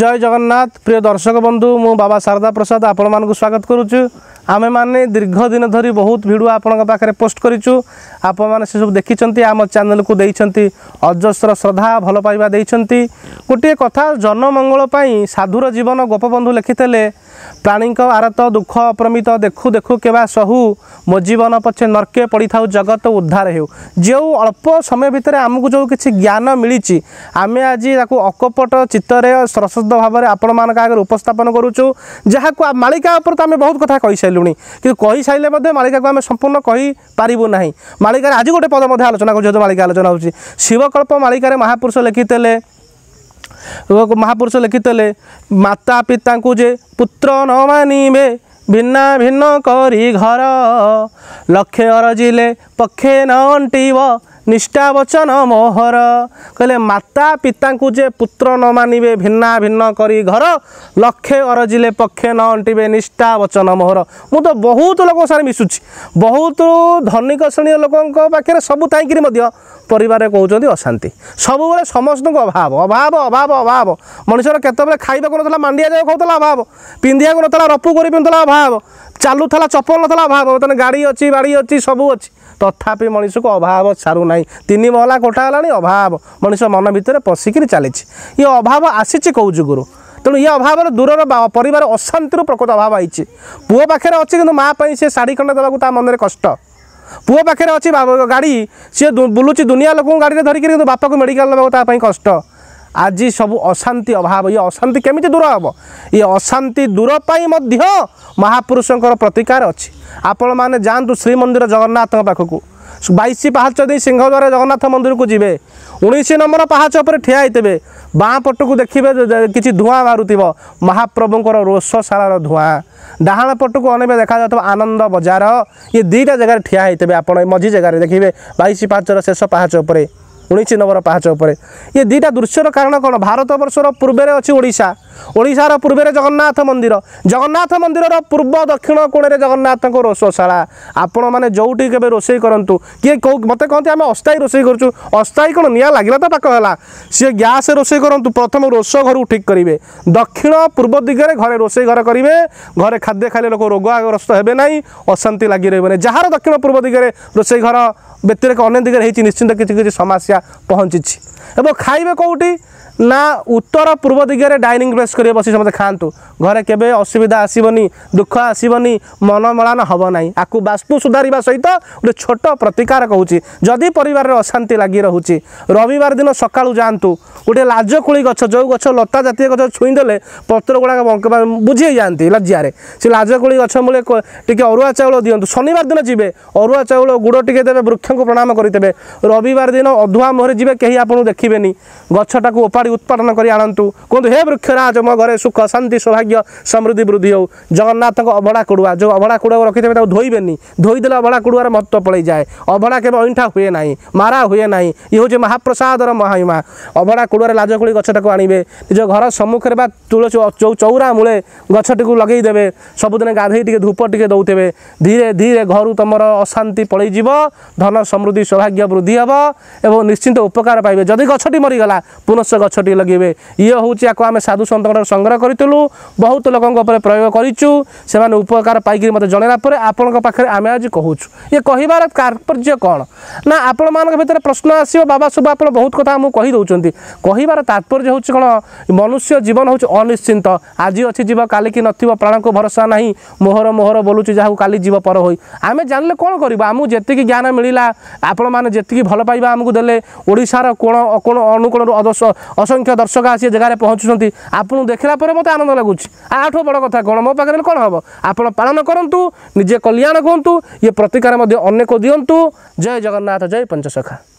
জয় জগন্নাথ প্রিয় দর্শক বন্ধু মু বাবা সারদা প্রসাদ আপনার স্বাগত করুছু আমি মানে দীর্ঘদিন ধর বহুত ভিডিও আপনার পাখে পোস্ট করছু আপনার সেসব দেখিছেন আম চ্যানেলক দিয়েছেন অজস্র শ্রদ্ধা ভাল পাইবা দিয়েছেন গোটিয়ে কথা জনমঙ্গল পাই সাধুর জীবন গোপবন্ধু লেখিলে ପ୍ରାଣୀଙ୍କ ଆରତ ଦୁଃଖ ଅପ୍ରମିତ ଦେଖୁ ଦେଖୁ କେବା ସହୁ ମୋ ଜୀବନ ପଛେ ନର୍କେ ପଡ଼ିଥାଉ ଜଗତ ଉଦ୍ଧାର ହେଉ ଯେଉଁ ଅଳ୍ପ ସମୟ ଭିତରେ ଆମକୁ ଯେଉଁ କିଛି ଜ୍ଞାନ ମିଳିଛି ଆମେ ଆଜି ତାକୁ ଅକପଟ ଚିତ୍ତରେ ସଶବ୍ଦ ଭାବରେ ଆପଣମାନଙ୍କ ଆଗରେ ଉପସ୍ଥାପନ କରୁଛୁ ଯାହାକୁ ମାଳିକା ଉପରେ ତ ଆମେ ବହୁତ କଥା କହିସାରିଲୁଣି କିନ୍ତୁ କହିସାରିଲେ ମଧ୍ୟ ମାଳିକାକୁ ଆମେ ସମ୍ପୂର୍ଣ୍ଣ କହିପାରିବୁ ନାହିଁ ମାଳିକାରେ ଆଜି ଗୋଟେ ପଦ ମଧ୍ୟ ଆଲୋଚନା କରୁଛୁ ଯେହେତୁ ମାଳିକା ଆଲୋଚନା ହେଉଛି ଶିବକଳ୍ପ ମାଳିକାରେ ମହାପୁରୁଷ ଲେଖିଥିଲେ ମହାପୁରୁଷ ଲେଖିଥିଲେ ମାତା ପିତାଙ୍କୁ ଯେ ପୁତ୍ର ନ ମାନିବେ ଭିନ୍ନ ଭିନ୍ନ କରି ଘର ଲକ୍ଷେ ଅରଜିଲେ ପକ୍ଷେ ନ ଅଣ୍ଟିବ ନିଷ୍ଠା ବଚନ ମୋହର କହିଲେ ମାତା ପିତାଙ୍କୁ ଯେ ପୁତ୍ର ନ ମାନିବେ ଭିନ୍ନା ଭିନ୍ନ କରି ଘର ଲକ୍ଷେ ଅରଜିଲେ ପକ୍ଷେ ନ ଅଣ୍ଟିବେ ନିଷ୍ଠା ବଚନ ମୋହର ମୁଁ ତ ବହୁତ ଲୋକଙ୍କ ସାଙ୍ଗରେ ମିଶୁଛି ବହୁତ ଧନିକ ଶ୍ରେଣୀୟ ଲୋକଙ୍କ ପାଖରେ ସବୁ ଥାଇକିରି ମଧ୍ୟ পরিবারে কৌঁচি অশান্তি সবুলে সমস্ত অভাব অভাব অভাব অভাব মনুষ্যর কতবে খাইবাক নথিলা মাণ্ডিয়া যাই খাওয়া অভাব পিঁধিবাক নথিলা রপু করে পিঁধুলা অভাব চালুলা চপল নথিলা অভাব বর্তমানে গাড়ি অছি বাড়ি অছি সবু অছি তথাপি মনুষ্যকে অভাব ছাড়ু না তিন মহলা কোঠা হলানি অভাব মনুষ্য মন ভিতরে পশিকি চালিছি ইয়ে অভাব আসিছে কেউ যুগুর তেমন ইয়ে অভাবের দূরের পরিবার অশান্তির প্রকৃত অভাব আইছে পুয় পাখে অছে কিন্তু মা সে শাড়ি খণ্ড দেওয়া তা মনের কষ্ট ପୁଅ ପାଖରେ ଅଛି ଗାଡ଼ି ସିଏ ବୁଲୁଛି ଦୁନିଆ ଲୋକଙ୍କୁ ଗାଡ଼ିରେ ଧରିକିରି କିନ୍ତୁ ବାପାକୁ ମେଡ଼ିକାଲ ନେବାକୁ ତା ପାଇଁ କଷ୍ଟ ଆଜି ସବୁ ଅଶାନ୍ତି ଅଭାବ ଇଏ ଅଶାନ୍ତି କେମିତି ଦୂର ହେବ ଇଏ ଅଶାନ୍ତି ଦୂର ପାଇଁ ମଧ୍ୟ ମହାପୁରୁଷଙ୍କର ପ୍ରତିକାର ଅଛି ଆପଣମାନେ ଯାଆନ୍ତୁ ଶ୍ରୀମନ୍ଦିର ଜଗନ୍ନାଥଙ୍କ ପାଖକୁ বাইশ ପାହାଚ ଦେଇ ସିଂହଦ୍ୱାର ଜଗନ୍ନାଥ ମନ୍ଦିରକୁ ଯିବେ ଉଣେଇଶ ନମ୍ବର ପାହାଚ ଉପରେ ଠିଆ ହେଇଥିବେ ବାଁ ପଟକୁ ଦେଖିବେ କିଛି ଧୂଆଁ ବାହାରୁଥିବ ମହାପ୍ରଭୁଙ୍କର ରୋଷଶାଳାର ଧୂଆଁ ଡାହାଣ ପଟକୁ ଅନେକ ଦେଖାଯାଉଥିବ ଆନନ୍ଦ ବଜାର ଇଏ ଦୁଇଟା ଜାଗାରେ ଠିଆ ହେଇଥିବେ ଆପଣ ମଝି ଜାଗାରେ ଦେଖିବେ ବାଇଶ ପାହାଚର ଶେଷ ପାହାଚ ଉପରେ ଉଣେଇଶ ନମ୍ବର ପାହାଚ ଉପରେ ଇଏ ଦୁଇଟା ଦୃଶ୍ୟର କାରଣ କ'ଣ ଭାରତବର୍ଷର ପୂର୍ବରେ ଅଛି ଓଡ଼ିଶା ଓଡ଼ିଶାର ପୂର୍ବରେ ଜଗନ୍ନାଥ ମନ୍ଦିର ଜଗନ୍ନାଥ ମନ୍ଦିରର ପୂର୍ବ ଦକ୍ଷିଣ କୋଣରେ ଜଗନ୍ନାଥଙ୍କ ରୋଷଶାଳା ଆପଣମାନେ ଯେଉଁଠି କେବେ ରୋଷେଇ କରନ୍ତୁ କିଏ କେଉଁ ମୋତେ କହନ୍ତି ଆମେ ଅସ୍ଥାୟୀ ରୋଷେଇ କରୁଛୁ ଅସ୍ଥାୟୀ କ'ଣ ନିଆଁ ଲାଗିଲା ତା ପାଖ ହେଲା ସିଏ ଗ୍ୟାସ୍ ରୋଷେଇ କରନ୍ତୁ ପ୍ରଥମ ରୋଷ ଘରକୁ ଠିକ୍ କରିବେ ଦକ୍ଷିଣ ପୂର୍ବ ଦିଗରେ ଘରେ ରୋଷେଇ ଘର କରିବେ ଘରେ ଖାଦ୍ୟ ଖାଇଲେ ଲୋକ ରୋଗଗ୍ରସ୍ତ ହେବେ ନାହିଁ ଅଶାନ୍ତି ଲାଗି ରହିବନି ଯାହାର ଦକ୍ଷିଣ ପୂର୍ବ ଦିଗରେ ରୋଷେଇ ଘର ବ୍ୟତିରେକ ଅନ୍ୟ ଦିଗରେ ହେଇଛି ନିଶ୍ଚିନ୍ତ କିଛି କିଛି ସମସ୍ୟା ପହଞ୍ଚିଛି ଏବଂ ଖାଇବେ କେଉଁଠି ନା ଉତ୍ତର ପୂର୍ବ ଦିଗରେ ଡାଇନିଂ ପ୍ଲେସ୍ ବିଶ୍ୱାସ କରିବେ ବସି ସମସ୍ତେ ଖାଆନ୍ତୁ ଘରେ କେବେ ଅସୁବିଧା ଆସିବନି ଦୁଃଖ ଆସିବନି ମନମଳାନ ହେବ ନାହିଁ ଆକୁ ବାସ୍ତୁ ସୁଧାରିବା ସହିତ ଗୋଟେ ଛୋଟ ପ୍ରତିକାର କହୁଛି ଯଦି ପରିବାରରେ ଅଶାନ୍ତି ଲାଗି ରହୁଛି ରବିବାର ଦିନ ସକାଳୁ ଯାଆନ୍ତୁ ଗୋଟେ ଲାଜକୁଳି ଗଛ ଯେଉଁ ଗଛ ଲତା ଜାତୀୟ ଗଛ ଛୁଇଁଦେଲେ ପତ୍ରଗୁଡ଼ାକ ବୁଝି ଯାଆନ୍ତି ଲଜ୍ଜାରେ ସେ ଲାଜକୁଳି ଗଛ ମୂଳେ ଟିକେ ଅରୁଆ ଚାଉଳ ଦିଅନ୍ତୁ ଶନିବାର ଦିନ ଯିବେ ଅରୁଆ ଚାଉଳ ଗୁଡ଼ ଟିକେ ଦେବେ ବୃକ୍ଷଙ୍କୁ ପ୍ରଣାମ କରିଦେବେ ରବିବାର ଦିନ ଅଧୁଆ ମୁହଁରେ ଯିବେ କେହି ଆପଣଙ୍କୁ ଦେଖିବେନି ଗଛଟାକୁ ଓପାଡ଼ି ଉତ୍ପାଦନ କରି ଆଣନ୍ତୁ କୁହନ୍ତୁ ହେ ବୃକ୍ଷରାଜ ଜମ ଘରେ ସୁଖ ଶାନ୍ତି ସୌଭାଗ୍ୟ ସମୃଦ୍ଧି ବୃଦ୍ଧି ହେଉ ଜଗନ୍ନାଥଙ୍କ ଅଭଡ଼ା କୁଡ଼ୁଆ ଯେଉଁ ଅଭଡ଼ା କୁଡ଼ୁଆ ରଖିଥିବେ ତାକୁ ଧୋଇବେନି ଧୋଇଦେଲେ ଅଭଡ଼ା କୁଡ଼ୁଆର ମହତ୍ଵ ପଳେଇଯାଏ ଅଭଡ଼ା କେବେ ଅଇଁଠା ହୁଏ ନାହିଁ ମାରା ହୁଏ ନାହିଁ ଇଏ ହେଉଛି ମହାପ୍ରସାଦର ମହାୟମା ଅଭଡ଼ା କୁଡ଼ୁଆରେ ଲାଜକୁଳି ଗଛଟାକୁ ଆଣିବେ ନିଜ ଘର ସମ୍ମୁଖରେ ବା ତୁଳସୀ ଯେଉଁ ଚଉରା ମୂଳେ ଗଛଟିକୁ ଲଗେଇଦେବେ ସବୁଦିନେ ଗାଧୋଇ ଟିକେ ଧୂପ ଟିକେ ଦେଉଥିବେ ଧୀରେ ଧୀରେ ଘରୁ ତୁମର ଅଶାନ୍ତି ପଳେଇଯିବ ଧନ ସମୃଦ୍ଧି ସୌଭାଗ୍ୟ ବୃଦ୍ଧି ହେବ ଏବଂ ନିଶ୍ଚିନ୍ତ ଉପକାର ପାଇବେ ଯଦି ଗଛଟି ମରିଗଲା ପୁନଶ୍ଚ ଗଛଟି ଲଗେଇବେ ଇଏ ହେଉଛି ଆକୁ ଆମେ ସାଧୁ ସନ୍ତ ଟଙ୍କାର ସଂଗ୍ରହ କରିଥିଲୁ ବହୁତ ଲୋକଙ୍କ ଉପରେ ପ୍ରୟୋଗ କରିଛୁ ସେମାନେ ଉପକାର ପାଇକିରି ମୋତେ ଜଣାଇଲା ପରେ ଆପଣଙ୍କ ପାଖରେ ଆମେ ଆଜି କହୁଛୁ ଇଏ କହିବାର ତାତ୍ପର୍ଯ୍ୟ କ'ଣ ନା ଆପଣମାନଙ୍କ ଭିତରେ ପ୍ରଶ୍ନ ଆସିବ ବାବା ସବୁ ଆପଣ ବହୁତ କଥା ଆମକୁ କହିଦେଉଛନ୍ତି କହିବାର ତାତ୍ପର୍ଯ୍ୟ ହେଉଛି କ'ଣ ମନୁଷ୍ୟ ଜୀବନ ହେଉଛି ଅନିଶ୍ଚିନ୍ତ ଆଜି ଅଛି ଯିବ କାଲିକି ନଥିବ ପ୍ରାଣଙ୍କୁ ଭରସା ନାହିଁ ମୋହର ମୋହର ବୋଲୁଛି ଯାହାକୁ କାଲି ଯିବ ପର ହୋଇ ଆମେ ଜାଣିଲେ କ'ଣ କରିବୁ ଆମକୁ ଯେତିକି ଜ୍ଞାନ ମିଳିଲା ଆପଣମାନେ ଯେତିକି ଭଲ ପାଇବା ଆମକୁ ଦେଲେ ଓଡ଼ିଶାର କୋଣ ଅକୋଣ ଅନୁକୋଣରୁ ଅସଂଖ୍ୟ ଦର୍ଶକ ଆସି ଏ ଜାଗାରେ ପହଞ୍ଚୁଛନ୍ତି ଆପଣ ଆପଣଙ୍କୁ ଦେଖିଲା ପରେ ମୋତେ ଆନନ୍ଦ ଲାଗୁଛି ଆଠୁ ବଡ଼ କଥା କ'ଣ ମୋ ପାଖରେ କ'ଣ ହେବ ଆପଣ ପାଳନ କରନ୍ତୁ ନିଜେ କଲ୍ୟାଣ ହୁଅନ୍ତୁ ଇଏ ପ୍ରତିକାର ମଧ୍ୟ ଅନେକ ଦିଅନ୍ତୁ ଜୟ ଜଗନ୍ନାଥ ଜୟ ପଞ୍ଚସଖା